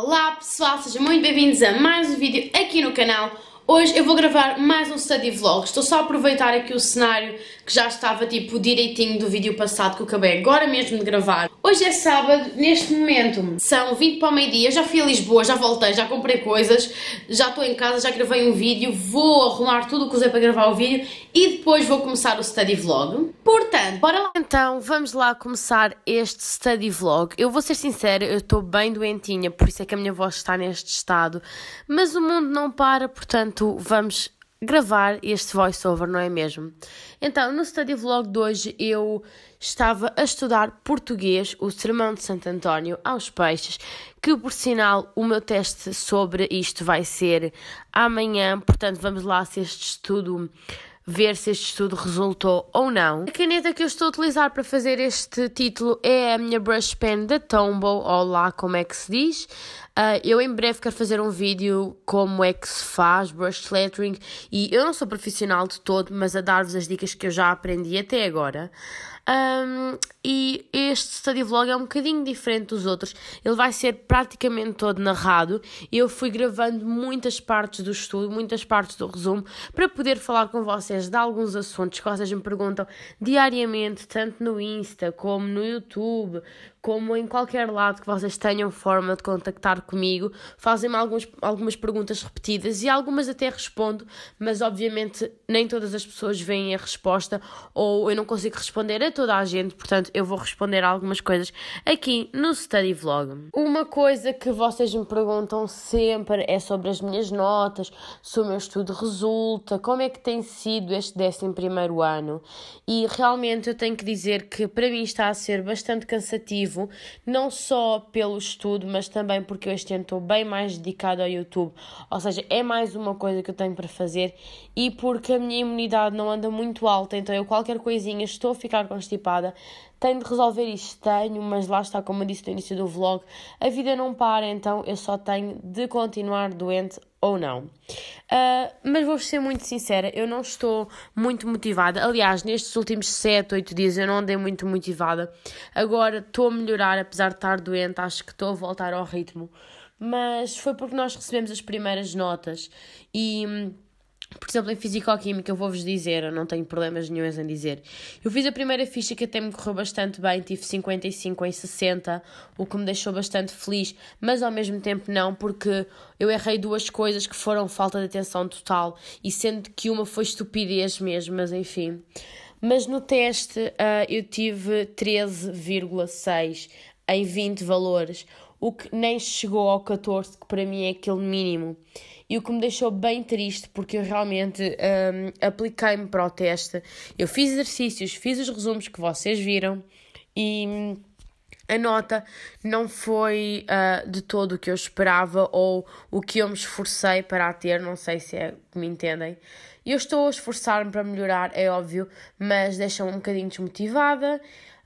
Olá pessoal, sejam muito bem-vindos a mais um vídeo aqui no canal. Hoje eu vou gravar mais um study vlog, estou só a aproveitar aqui o cenário que já estava tipo direitinho do vídeo passado que eu acabei agora mesmo de gravar. Hoje é sábado, neste momento são 20 para o meio-dia, já fui a Lisboa, já voltei, já comprei coisas, já estou em casa, já gravei um vídeo, vou arrumar tudo o que usei para gravar o vídeo e depois vou começar o study vlog. Portanto, bora lá! Então, vamos lá começar este study vlog. Eu vou ser sincera, eu estou bem doentinha, por isso é que a minha voz está neste estado, mas o mundo não para, portanto Portanto, vamos gravar este voiceover, não é mesmo? Então, no study vlog de hoje eu estava a estudar português, o Sermão de Santo António aos Peixes, que por sinal o meu teste sobre isto vai ser amanhã, portanto, vamos lá se este estudo ver se este estudo resultou ou não. A caneta que eu estou a utilizar para fazer este título é a minha brush pen da Tombow, ou lá como é que se diz. Uh, eu em breve quero fazer um vídeo como é que se faz brush lettering e eu não sou profissional de todo, mas a dar-vos as dicas que eu já aprendi até agora. Um, e este study vlog é um bocadinho diferente dos outros. Ele vai ser praticamente todo narrado. Eu fui gravando muitas partes do estudo, muitas partes do resumo, para poder falar com vocês de alguns assuntos que vocês me perguntam diariamente, tanto no Insta, como no YouTube, como em qualquer lado que vocês tenham forma de contactar comigo, fazem-me algumas perguntas repetidas e algumas até respondo, mas obviamente nem todas as pessoas veem a resposta ou eu não consigo responder a toda a gente, portanto eu vou responder algumas coisas aqui no Study Vlog. Uma coisa que vocês me perguntam sempre é sobre as minhas notas, se o meu estudo resulta, como é que tem sido este 11 primeiro ano e realmente eu tenho que dizer que para mim está a ser bastante cansativo, não só pelo estudo, mas também porque eu este ano estou bem mais dedicada ao YouTube, ou seja, é mais uma coisa que eu tenho para fazer e porque a minha imunidade não anda muito alta, então eu qualquer coisinha estou a ficar constipada, tenho de resolver isto, tenho, mas lá está, como eu disse no início do vlog, a vida não para, então eu só tenho de continuar doente ou não. Uh, mas vou ser muito sincera, eu não estou muito motivada. Aliás, nestes últimos 7, 8 dias eu não andei muito motivada. Agora estou a melhorar, apesar de estar doente, acho que estou a voltar ao ritmo. Mas foi porque nós recebemos as primeiras notas e hum, por exemplo, em Fisicoquímica, eu vou-vos dizer, eu não tenho problemas nenhums em dizer. Eu fiz a primeira ficha que até me correu bastante bem, tive 55 em 60, o que me deixou bastante feliz, mas ao mesmo tempo não, porque eu errei duas coisas que foram falta de atenção total, e sendo que uma foi estupidez mesmo, mas enfim. Mas no teste uh, eu tive 13,6 em 20 valores, o que nem chegou ao 14, que para mim é aquele mínimo. E o que me deixou bem triste, porque eu realmente um, apliquei-me para o teste, eu fiz exercícios, fiz os resumos que vocês viram e hum, a nota não foi uh, de todo o que eu esperava ou o que eu me esforcei para a ter, não sei se é que me entendem. Eu estou a esforçar-me para melhorar, é óbvio, mas deixa-me um bocadinho desmotivada.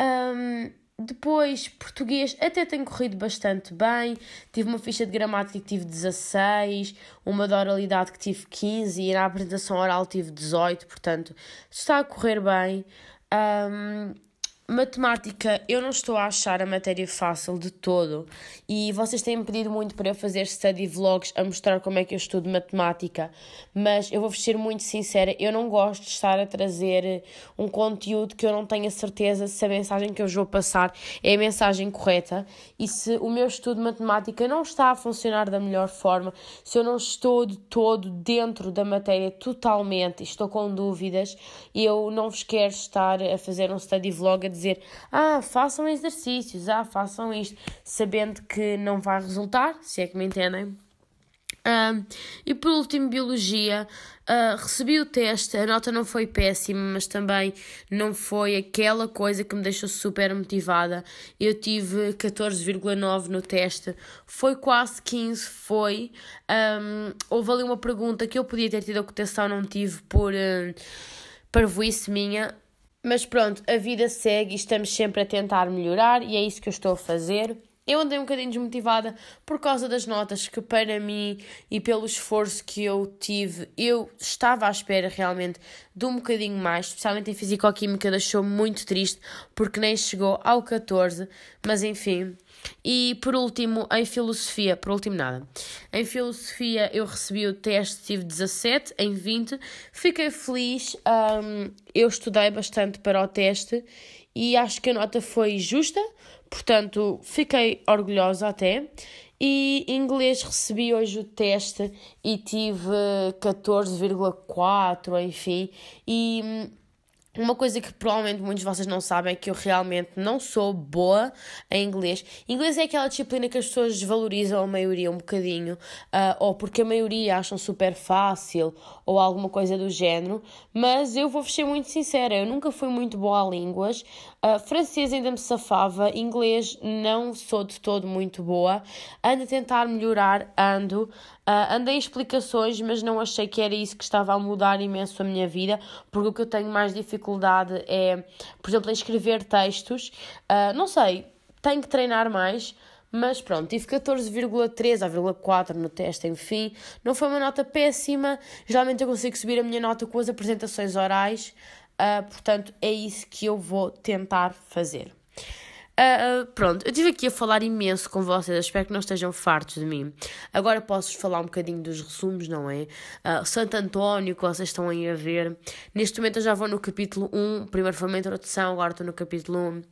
Um, depois, português até tem corrido bastante bem. Tive uma ficha de gramática que tive 16, uma de oralidade que tive 15 e na apresentação oral tive 18, portanto, está a correr bem. Um, Matemática, eu não estou a achar a matéria fácil de todo e vocês têm pedido muito para eu fazer study vlogs a mostrar como é que eu estudo matemática, mas eu vou-vos ser muito sincera, eu não gosto de estar a trazer eh, um conteúdo que eu não tenha certeza se a mensagem que eu vou passar é a mensagem correta e se o meu estudo de matemática não está a funcionar da melhor forma, se eu não estou de todo dentro da matéria totalmente e estou com dúvidas, eu não vos quero estar a fazer um study vlog dizer ah, façam exercícios, ah, façam isto, sabendo que não vai resultar, se é que me entendem. Um, e por último, biologia. Uh, recebi o teste, a nota não foi péssima, mas também não foi aquela coisa que me deixou super motivada. Eu tive 14,9 no teste, foi quase 15, foi. Um, houve ali uma pergunta que eu podia ter tido a cotação, não tive por. Uh, parvoíce minha, mas pronto, a vida segue e estamos sempre a tentar melhorar e é isso que eu estou a fazer. Eu andei um bocadinho desmotivada por causa das notas que, para mim e pelo esforço que eu tive, eu estava à espera realmente de um bocadinho mais, especialmente em Fisicoquímica, deixou-me muito triste porque nem chegou ao 14, mas enfim, e por último, em filosofia, por último nada. Em filosofia eu recebi o teste, tive 17 em 20, fiquei feliz, um, eu estudei bastante para o teste e acho que a nota foi justa, portanto fiquei orgulhosa até. E inglês recebi hoje o teste e tive 14,4, enfim, e hum, uma coisa que provavelmente muitos de vocês não sabem é que eu realmente não sou boa em inglês. Inglês é aquela disciplina que as pessoas desvalorizam a maioria um bocadinho, uh, ou porque a maioria acham super fácil, ou alguma coisa do género. Mas eu vou ser muito sincera, eu nunca fui muito boa a línguas. Uh, francês ainda me safava, inglês não sou de todo muito boa. Ando a tentar melhorar, ando. Uh, andei em explicações, mas não achei que era isso que estava a mudar imenso a minha vida, porque o que eu tenho mais dificuldade é, por exemplo, em escrever textos. Uh, não sei, tenho que treinar mais. Mas pronto, tive 14,3 a 14,4 no teste, enfim. Não foi uma nota péssima. Geralmente eu consigo subir a minha nota com as apresentações orais. Uh, portanto, é isso que eu vou tentar fazer. Uh, pronto, eu estive aqui a falar imenso com vocês, espero que não estejam fartos de mim. Agora posso falar um bocadinho dos resumos, não é? Uh, Santo António, que vocês estão aí a ver. Neste momento eu já vou no capítulo 1, primeiro foi uma introdução, agora estou no capítulo 1.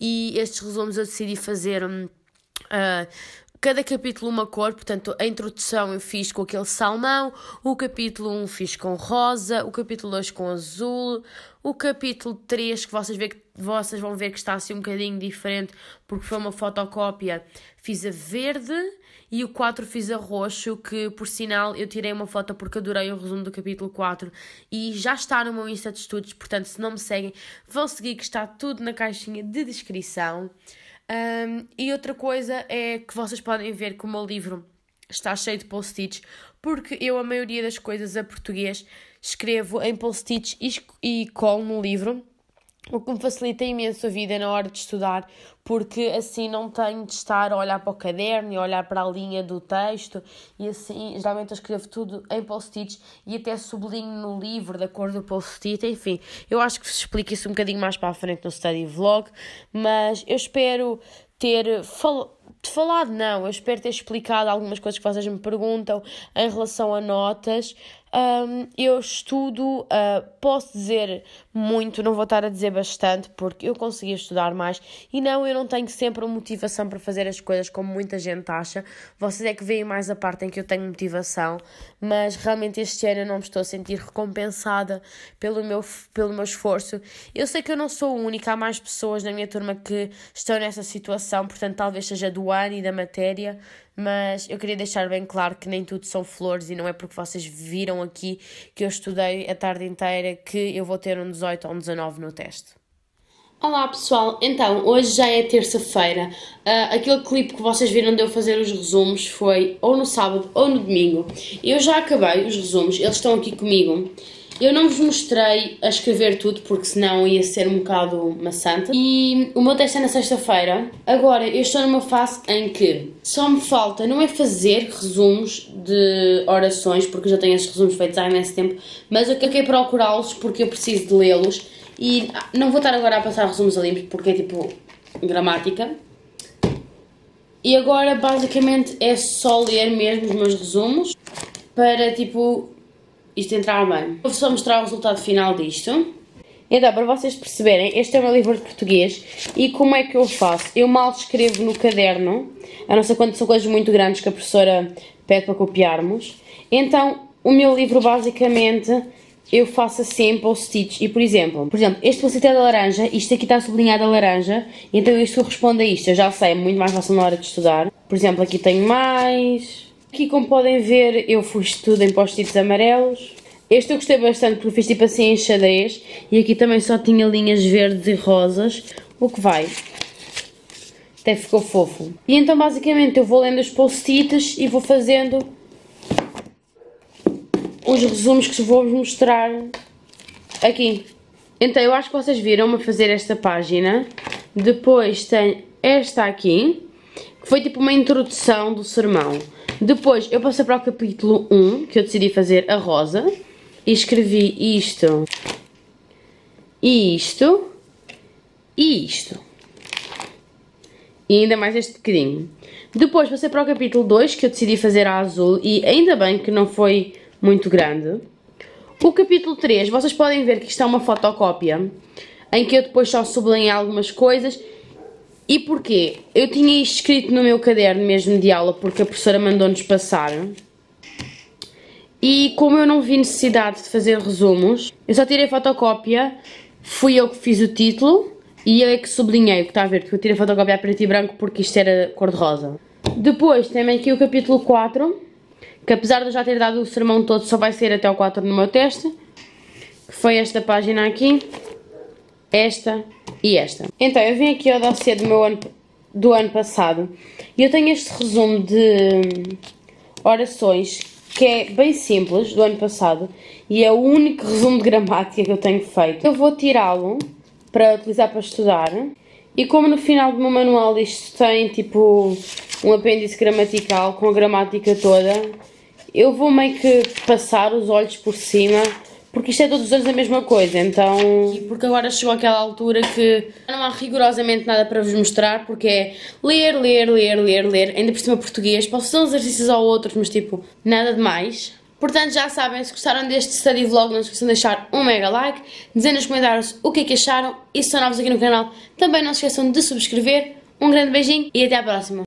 E estes resumos eu decidi fazer. Uh, cada capítulo uma cor, portanto, a introdução eu fiz com aquele salmão, o capítulo 1 fiz com rosa, o capítulo 2 com azul, o capítulo 3, que vocês, vê, que vocês vão ver que está assim um bocadinho diferente, porque foi uma fotocópia, fiz a verde, e o 4 fiz a roxo, que por sinal eu tirei uma foto porque adorei o resumo do capítulo 4, e já está no meu Insta de Estudos, portanto, se não me seguem, vão seguir que está tudo na caixinha de descrição. Um, e outra coisa é que vocês podem ver que o meu livro está cheio de post-its, porque eu a maioria das coisas a português escrevo em post-its e, e colo no livro o que me facilita imenso a vida na hora de estudar, porque assim não tenho de estar a olhar para o caderno e a olhar para a linha do texto, e assim geralmente eu escrevo tudo em post-its e até sublinho no livro da cor do post-it, enfim, eu acho que vos explico isso um bocadinho mais para a frente no study vlog, mas eu espero ter falado de falado, não. Eu espero ter explicado algumas coisas que vocês me perguntam em relação a notas. Um, eu estudo, uh, posso dizer muito, não vou estar a dizer bastante, porque eu consegui estudar mais. E não, eu não tenho sempre motivação para fazer as coisas como muita gente acha. Vocês é que veem mais a parte em que eu tenho motivação, mas realmente este ano eu não me estou a sentir recompensada pelo meu, pelo meu esforço. Eu sei que eu não sou única, há mais pessoas na minha turma que estão nessa situação, portanto, talvez seja do ar e da matéria, mas eu queria deixar bem claro que nem tudo são flores e não é porque vocês viram aqui que eu estudei a tarde inteira que eu vou ter um 18 ou um 19 no teste. Olá pessoal, então hoje já é terça-feira. Uh, aquele clipe que vocês viram de eu fazer os resumos foi ou no sábado ou no domingo. Eu já acabei os resumos, eles estão aqui comigo. Eu não vos mostrei a escrever tudo porque senão ia ser um bocado maçante. E o meu teste é na sexta-feira. Agora eu estou numa fase em que só me falta, não é fazer resumos de orações, porque eu já tenho esses resumos feitos há imenso tempo, mas eu quero procurá-los porque eu preciso de lê-los. E ah, não vou estar agora a passar resumos a limpo porque é tipo gramática. E agora basicamente é só ler mesmo os meus resumos para tipo isto entrar bem. vou só mostrar o resultado final disto. Então, para vocês perceberem, este é o meu livro de português e como é que eu faço? Eu mal escrevo no caderno, a não ser quando são coisas muito grandes que a professora pede para copiarmos. Então, o meu livro basicamente eu faço assim o stitch. e por exemplo, por exemplo, este post é da laranja, isto aqui está sublinhado a laranja, então isto corresponde a isto, eu já sei, é muito mais fácil na hora de estudar. Por exemplo, aqui tenho mais, Aqui, como podem ver, eu fiz tudo em post-its amarelos. Este eu gostei bastante porque fiz tipo assim em xadrez. E aqui também só tinha linhas verdes e rosas. O que vai. Até ficou fofo. E então, basicamente, eu vou lendo os post-its e vou fazendo os resumos que vou-vos mostrar aqui. Então, eu acho que vocês viram-me fazer esta página. Depois tem esta aqui foi tipo uma introdução do sermão. Depois eu passei para o capítulo 1, que eu decidi fazer a rosa. E escrevi isto, e isto, e isto. E ainda mais este bocadinho. Depois passei para o capítulo 2, que eu decidi fazer a azul. E ainda bem que não foi muito grande. O capítulo 3, vocês podem ver que isto é uma fotocópia, em que eu depois só sublinhei algumas coisas e porquê? Eu tinha isto escrito no meu caderno mesmo de aula porque a professora mandou-nos passar. E como eu não vi necessidade de fazer resumos, eu só tirei fotocópia, fui eu que fiz o título e eu é que sublinhei o que está a ver, porque eu tirei fotocópia a preto e branco porque isto era cor-de-rosa. Depois tem aqui o capítulo 4, que apesar de eu já ter dado o sermão todo, só vai ser até o 4 no meu teste, que foi esta página aqui, esta e esta. Então, eu vim aqui ao dossiê do meu ano, do ano passado e eu tenho este resumo de hum, orações que é bem simples, do ano passado, e é o único resumo de gramática que eu tenho feito. Eu vou tirá-lo para utilizar para estudar e como no final do meu manual isto tem tipo um apêndice gramatical com a gramática toda, eu vou meio que passar os olhos por cima porque isto é todos os anos a mesma coisa, então. E porque agora chegou aquela altura que não há rigorosamente nada para vos mostrar, porque é ler, ler, ler, ler, ler, ainda por cima português. Posso fazer uns exercícios ou outros, mas tipo, nada demais. Portanto, já sabem, se gostaram deste study vlog, não se esqueçam de deixar um mega like, dizer nos comentários o que é que acharam e se são novos aqui no canal, também não se esqueçam de subscrever. Um grande beijinho e até à próxima!